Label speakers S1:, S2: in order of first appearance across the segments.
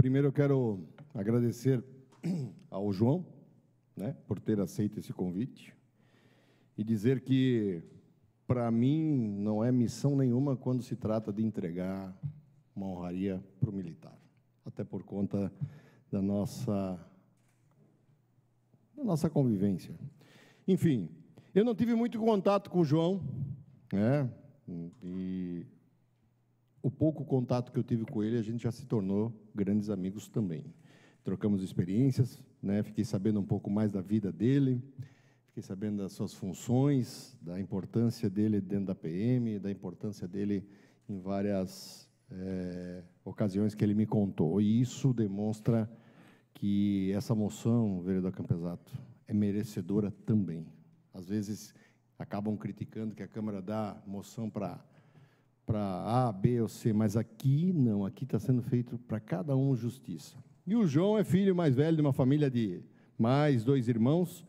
S1: Primeiro, eu quero agradecer ao João né, por ter aceito esse convite e dizer que, para mim, não é missão nenhuma quando se trata de entregar uma honraria para o militar, até por conta da nossa, da nossa convivência. Enfim, eu não tive muito contato com o João, né, e o pouco contato que eu tive com ele, a gente já se tornou grandes amigos também. Trocamos experiências, né? fiquei sabendo um pouco mais da vida dele, fiquei sabendo das suas funções, da importância dele dentro da PM, da importância dele em várias é, ocasiões que ele me contou. E isso demonstra que essa moção, vereador Campesato, é merecedora também. Às vezes acabam criticando que a Câmara dá moção para para A, B ou C, mas aqui não, aqui está sendo feito para cada um justiça. E o João é filho mais velho de uma família de mais dois irmãos,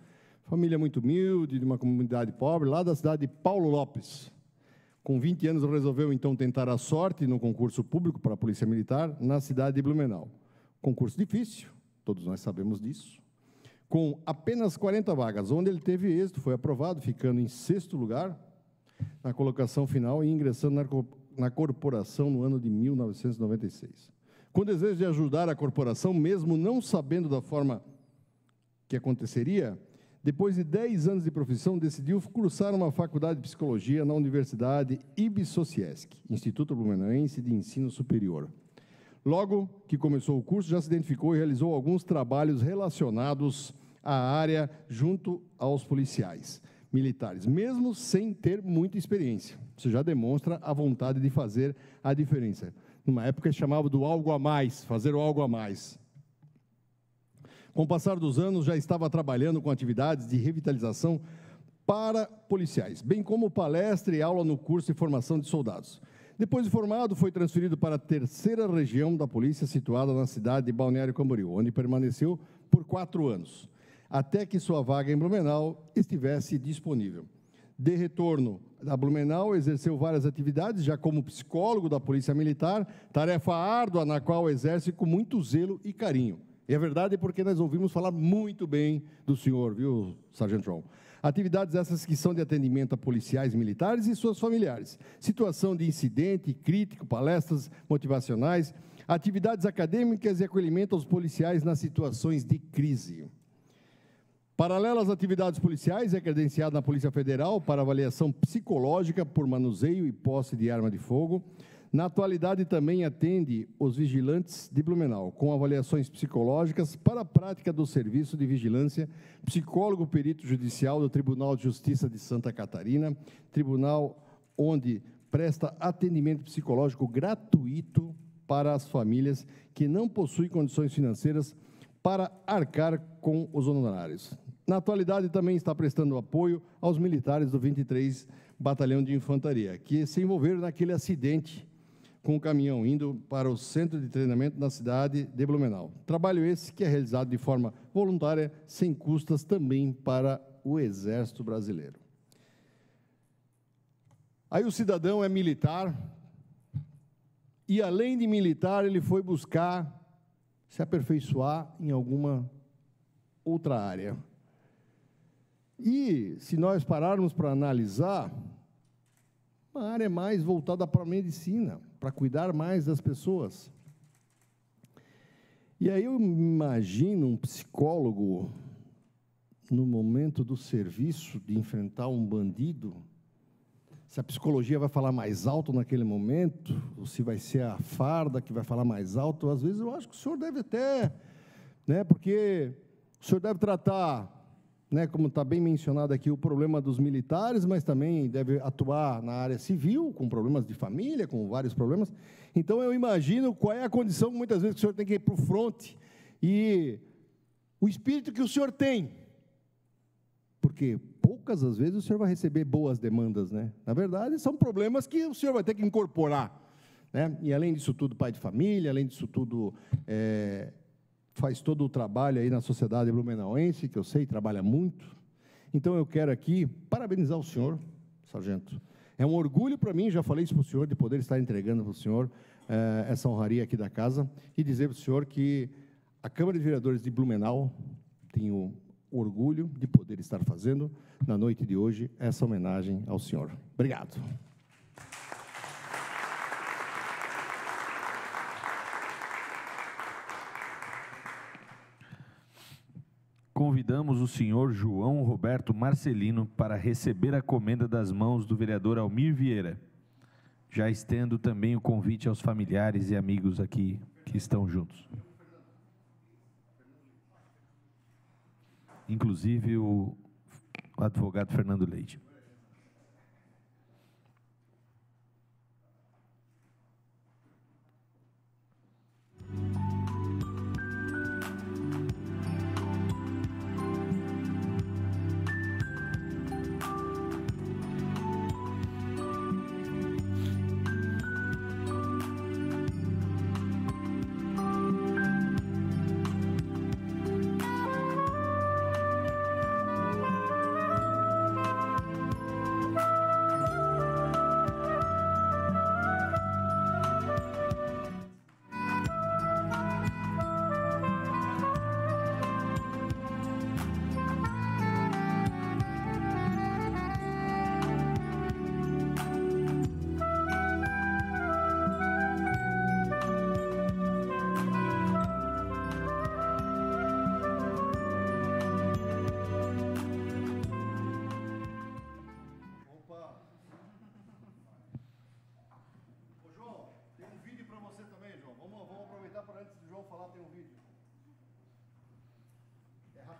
S1: família muito humilde, de uma comunidade pobre, lá da cidade de Paulo Lopes. Com 20 anos, resolveu então tentar a sorte no concurso público para a Polícia Militar na cidade de Blumenau. Concurso difícil, todos nós sabemos disso. Com apenas 40 vagas, onde ele teve êxito, foi aprovado, ficando em sexto lugar, na colocação final e ingressando na, na corporação no ano de 1996. Com desejo de ajudar a corporação, mesmo não sabendo da forma que aconteceria, depois de 10 anos de profissão, decidiu cursar uma faculdade de psicologia na Universidade Ibsociesc, Instituto Blumenauense de Ensino Superior. Logo que começou o curso, já se identificou e realizou alguns trabalhos relacionados à área junto aos policiais militares, mesmo sem ter muita experiência. Isso já demonstra a vontade de fazer a diferença. Numa época chamava do algo a mais, fazer o algo a mais. Com o passar dos anos, já estava trabalhando com atividades de revitalização para policiais, bem como palestra e aula no curso de formação de soldados. Depois de formado, foi transferido para a terceira região da polícia, situada na cidade de Balneário Camboriú, onde permaneceu por quatro anos até que sua vaga em Blumenau estivesse disponível. De retorno da Blumenau, exerceu várias atividades, já como psicólogo da Polícia Militar, tarefa árdua na qual exerce com muito zelo e carinho. E é verdade porque nós ouvimos falar muito bem do senhor, viu, Sargento João? Atividades essas que são de atendimento a policiais militares e seus familiares. Situação de incidente, crítico, palestras motivacionais, atividades acadêmicas e acolhimento aos policiais nas situações de crise. Paralelo às atividades policiais, é credenciado na Polícia Federal para avaliação psicológica por manuseio e posse de arma de fogo. Na atualidade, também atende os vigilantes de Blumenau, com avaliações psicológicas para a prática do serviço de vigilância, psicólogo perito judicial do Tribunal de Justiça de Santa Catarina, tribunal onde presta atendimento psicológico gratuito para as famílias que não possuem condições financeiras para arcar com os honorários. Na atualidade, também está prestando apoio aos militares do 23 Batalhão de Infantaria, que se envolveram naquele acidente com o caminhão indo para o centro de treinamento na cidade de Blumenau. Trabalho esse que é realizado de forma voluntária, sem custas também para o Exército Brasileiro. Aí o cidadão é militar e, além de militar, ele foi buscar se aperfeiçoar em alguma outra área. E, se nós pararmos para analisar, uma área mais voltada para a medicina, para cuidar mais das pessoas. E aí eu imagino um psicólogo no momento do serviço de enfrentar um bandido, se a psicologia vai falar mais alto naquele momento, ou se vai ser a farda que vai falar mais alto, às vezes eu acho que o senhor deve até, né, porque o senhor deve tratar né, como está bem mencionado aqui, o problema dos militares, mas também deve atuar na área civil, com problemas de família, com vários problemas. Então, eu imagino qual é a condição, muitas vezes, que o senhor tem que ir para o fronte e o espírito que o senhor tem. Porque poucas as vezes o senhor vai receber boas demandas, né? Na verdade, são problemas que o senhor vai ter que incorporar. Né? E além disso tudo, pai de família, além disso tudo, é, faz todo o trabalho aí na sociedade blumenauense, que eu sei, trabalha muito. Então eu quero aqui parabenizar o senhor, sargento. É um orgulho para mim, já falei isso para o senhor, de poder estar entregando para o senhor eh, essa honraria aqui da casa e dizer para o senhor que a Câmara de Vereadores de Blumenau tem o orgulho de poder estar fazendo na noite de hoje essa homenagem ao senhor. Obrigado. convidamos o senhor João Roberto Marcelino para receber a comenda das mãos do vereador Almir Vieira. Já estendo também o convite aos familiares e amigos aqui que estão juntos. Inclusive o advogado Fernando Leite.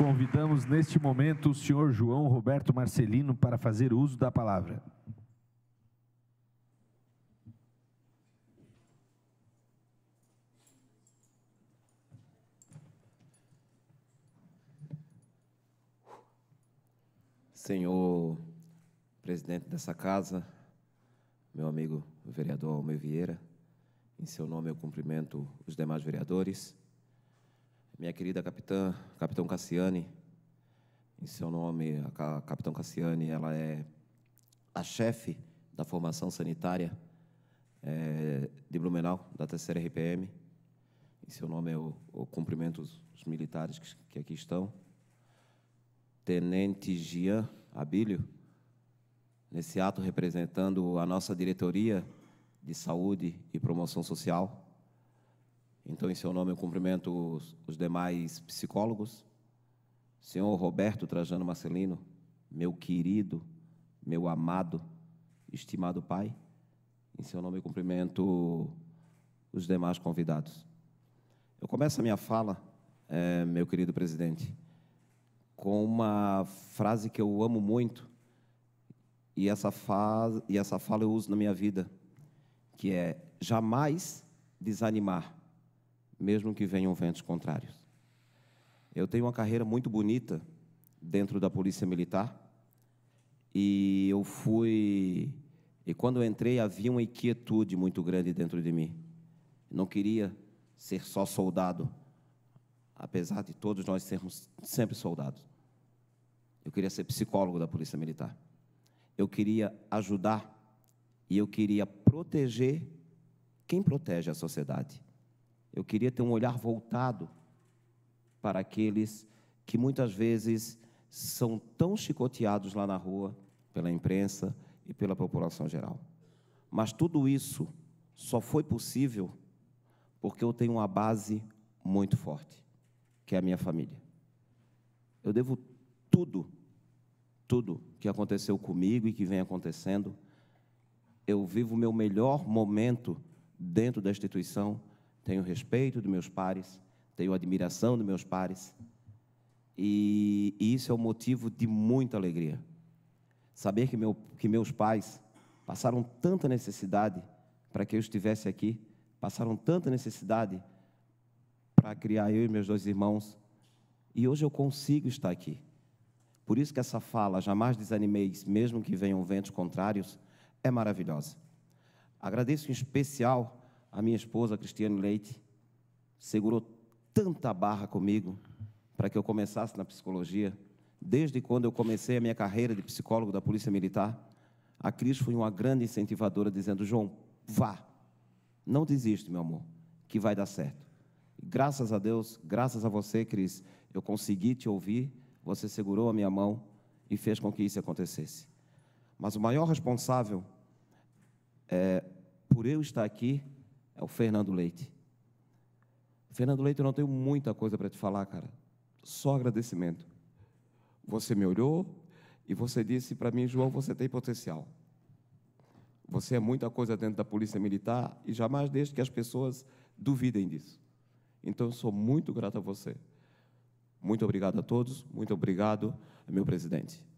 S1: Convidamos neste momento o senhor João Roberto Marcelino para fazer uso da palavra.
S2: Senhor presidente dessa casa, meu amigo vereador Almeida Vieira, em seu nome eu cumprimento os demais vereadores minha querida capitã, capitão Cassiane, em seu nome, a capitão Cassiane, ela é a chefe da formação sanitária é, de Blumenau, da terceira RPM. Em seu nome, eu, é eu cumprimento os, os militares que, que, aqui estão. Tenente Gian Abílio, nesse ato representando a nossa diretoria de saúde e promoção social, então, em seu nome, eu cumprimento os, os demais psicólogos. Senhor Roberto Trajano Marcelino, meu querido, meu amado, estimado Pai, em seu nome eu cumprimento os demais convidados. Eu começo a minha fala, é, meu querido presidente, com uma frase que eu amo muito e essa, faz, e essa fala eu uso na minha vida, que é jamais desanimar, mesmo que venham ventos contrários. Eu tenho uma carreira muito bonita dentro da Polícia Militar e eu fui. E quando eu entrei, havia uma inquietude muito grande dentro de mim. não queria ser só soldado, apesar de todos nós sermos sempre soldados. Eu queria ser psicólogo da Polícia Militar. Eu queria ajudar e eu queria proteger quem protege a sociedade. Eu queria ter um olhar voltado para aqueles que muitas vezes são tão chicoteados lá na rua, pela imprensa e pela população geral. Mas tudo isso só foi possível porque eu tenho uma base muito forte, que é a minha família. Eu devo tudo, tudo que aconteceu comigo e que vem acontecendo. Eu vivo o meu melhor momento dentro da instituição tenho respeito dos meus pares, tenho admiração dos meus pares. E, e isso é um motivo de muita alegria. Saber que, meu, que meus pais passaram tanta necessidade para que eu estivesse aqui, passaram tanta necessidade para criar eu e meus dois irmãos, e hoje eu consigo estar aqui. Por isso que essa fala, jamais desanimeis, mesmo que venham ventos contrários, é maravilhosa. Agradeço em especial a minha esposa, Cristiane Leite, segurou tanta barra comigo para que eu começasse na psicologia. Desde quando eu comecei a minha carreira de psicólogo da Polícia Militar, a Cris foi uma grande incentivadora, dizendo: João, vá, não desiste, meu amor, que vai dar certo. Graças a Deus, graças a você, Cris, eu consegui te ouvir, você segurou a minha mão e fez com que isso acontecesse. Mas o maior responsável é, por eu estar aqui é o Fernando Leite. Fernando Leite, eu não tenho muita coisa para te falar, cara. Só agradecimento. Você me olhou e você disse para mim, João, você tem potencial. Você é muita coisa dentro da Polícia Militar e jamais deixe que as pessoas duvidem disso. Então, eu sou muito grato a você. Muito obrigado a todos, muito obrigado, meu presidente.